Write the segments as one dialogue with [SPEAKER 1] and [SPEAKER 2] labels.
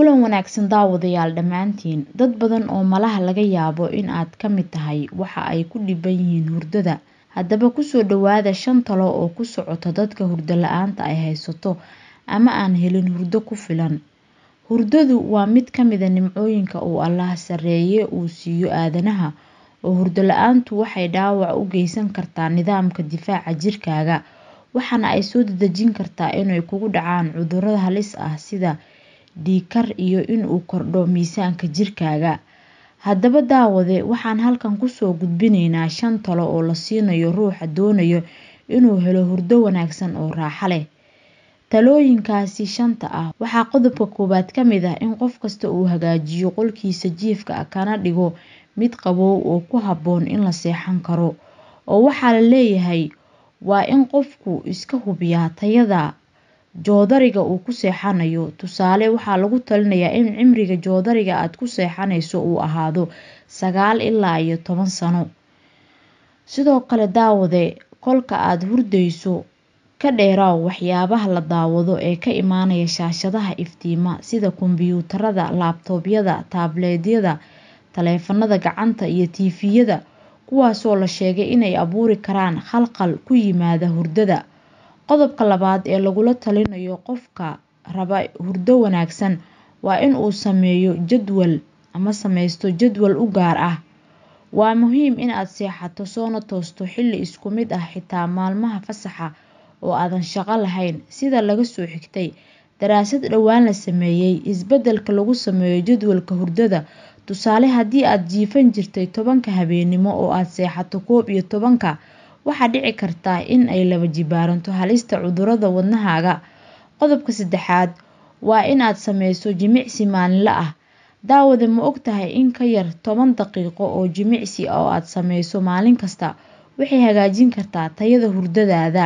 [SPEAKER 1] kulan wanaagsan daawadayaal dhammaantiin dad badan oo malaha laga yaabo in aad ka mid tahay waxa ay ku dhiban yihiin hurdada haddaba kusoo dhawaada shan talo oo ku socota dadka hurdo la-aanta ay haysato ama aan helin hurdo ku filan hurdadu waa mid ka mida nimcooyinka uu allaah sareeye uu siiyo aadanaha oo hurdo la-aantu waxay dhaawac u geysan kartaa nidaamka difaaca jirkaaga waxaana ay soo dadejin kartaa inay kugu dhacaan cudurro halis ah sida dhiigkar iyo inuu kordho miisaanka jirkaaga haddaba daawade waxaan halkan kusoo gudbinaynaa shan talo oo la siinayo ruuxa doonayo inuu helo hurdo wanaagsan oo raaxo leh talooyinkaasi shanta ah waxaa qodobka koowaad ka mid ah in qof kasta uu hagaajiyo qolkiisa jiifka ah kana dhigo mid qabow oo ku habboon in la seexan karo oo waxaa la leeyahay waa in qofku iska hubiyaa tayada joodariga uu ku seexanayo tusaale waxaa lagu talinayaa in cimriga joodariga aad ku seexanayso uu ahaado sagaal ilaa iyo toban sano sidoo kale daawade kolka aada hurdayso ka dheeraa waxyaabaha la daawado ee ka imaanaya shaashadaha iftiima sida kombyuutarada laabtoobyada taableedyada taleefanada gacanta iyo tiifiyada kuwaasoo la sheegay inay abuuri karaan khalqal ku yimaada hurdada Qodobka labaad ee lagula talinayo qofka raba hurdo wanaagsan waa in uu sameeyo jadwal ama samaysto jadwal u gaar ah. Waa muhiim inaad seexato soona toosto xilli isku mid ah xitaa maalmaha fasaxa oo aadan shaqo lahayn sida laga soo xigtay. Daraasad dhowaan la sameeyey isbeddelka lagu sameeyo jadwalka hurdada tusaale, haddii aad jiifan jirtay tobanka habeenimo oo aad seexato koob iyo tobanka waxaa dhici karta in ay laba jibaaranto halista cudurada wadnahaaga qodobka saddexaad waa inaad sameyso jimicsi maalinla ah daawada ma og tahay in ka yar toban daqiiqo oo jimicsi oo aad sameyso maalin kasta waxay hagaajin kartaa tayada hurdadaada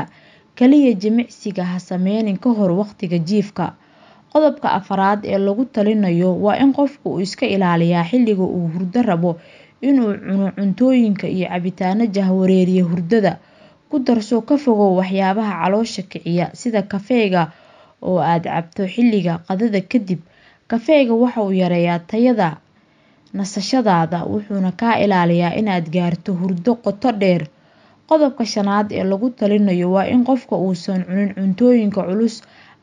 [SPEAKER 1] kaliya jimicsiga ha sameynin ka hor waqtiga jiifka qodobka afaraad ee lagu talinayo waa in qofku uu iska ilaaliyaa xilliga uu hurdo rabo inuu cuno cuntooyinka iyo cabitaano jahwareeriya hurdada ku darso ka fogo waxyaabaha caloosha kiciya sida kafeega oo aad cabto xilliga qadada kadib kafeega waxa uu yareeyaa tayada nasashadaada wuxuuna kaa ilaaliyaa inaad gaarto hurdo qoto dheer qodobka shanaad ee lagu talinayo waa in qofka uusan cunin cuntooyinka culus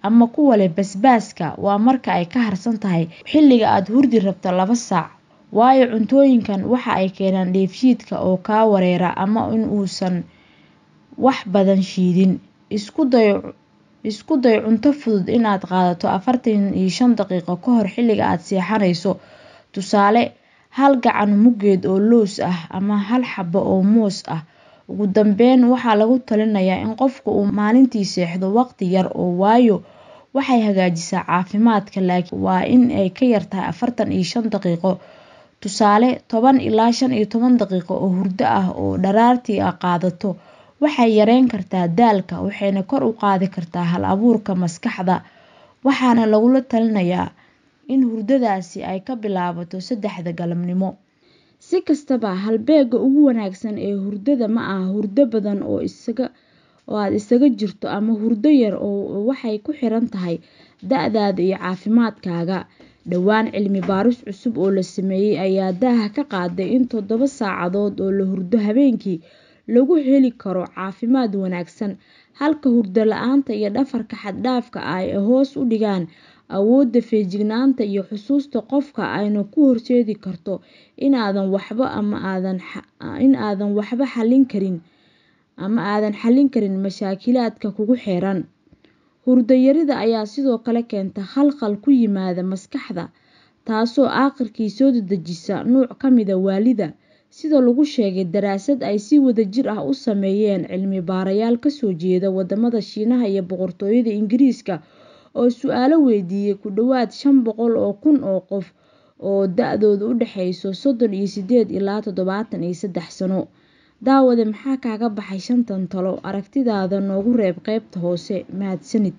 [SPEAKER 1] ama kuwa leh basbaaska waa marka ay ka harsan tahay xilliga aad hurdi rabto laba saac waayo cuntooyinkan waxa ay keenaan dheefshiidka oo kaa wareera ama in uusan wax badan shiidin isku day cunto fudud inaad qaadato afartan iyo shan daqiiqo ka hor xilliga aad seexanayso tusaale hal gacan mugeed oo loos ah ama hal xabbo oo moos ah ugu dambeyn waxaa lagu talinayaa in qofku uu maalintii seexdo waqti yar oo waayo waxay hagaajisaa caafimaadka laakiin waa in ay ka yartahay afartan iyo shan daqiiqo tusaale toban ilaa shan iyo toban daqiiqo oo hurdo ah oo dharaartii a qaadato waxay yareyn kartaa daalka waxayna kor u qaadi kartaa hal abuurka maskaxda waxaana lagula talinayaa in hurdadaasi ay ka bilaabato saddexda galabnimo si kastaba halbeega ugu wanaagsan ee hurdada ma aha hurdo badan oo aada isaga jirto ama hurdo yar waxay ku xiran tahay da-daada iyo caafimaadkaaga dhowaan cilmi baaris cusub oo la sameeyey ayaa daaha ka qaaday in toddoba saacadood oo la hurdo habeenkii lagu heli karo caafimaad wanaagsan halka hurdo la-aanta iyo dhafarka xaddhaafka ah ay hoos u dhigaan awoodda feejignaanta iyo xusuusta qofka ayna ku horseedi karto inaadan waxba xallin karin ama aadan xalin karin mashaakilaadka kugu xeeran hurdayarida ayaa sidoo kale keenta khalkhal ku yimaada maskaxda taasoo aakhirkii soo dedejisa nuuc ka mida ah waalida sida lagu sheegay daraasad ay si wadajir ah u sameeyeen cilmi baarayaal kasoo jeeda wadamada shiinaha iyo boqortooyada ingiriiska oo su-aalo weydiiyey ku dhowaad boqol oo kun oo qof oo da dooda u dhexeyso 38 ilaa toddobaatan iyo saddex sano daawade maxaa kaaga baxay shantan talo aragtidaada noogu reeb qaybta hoose mahadsanid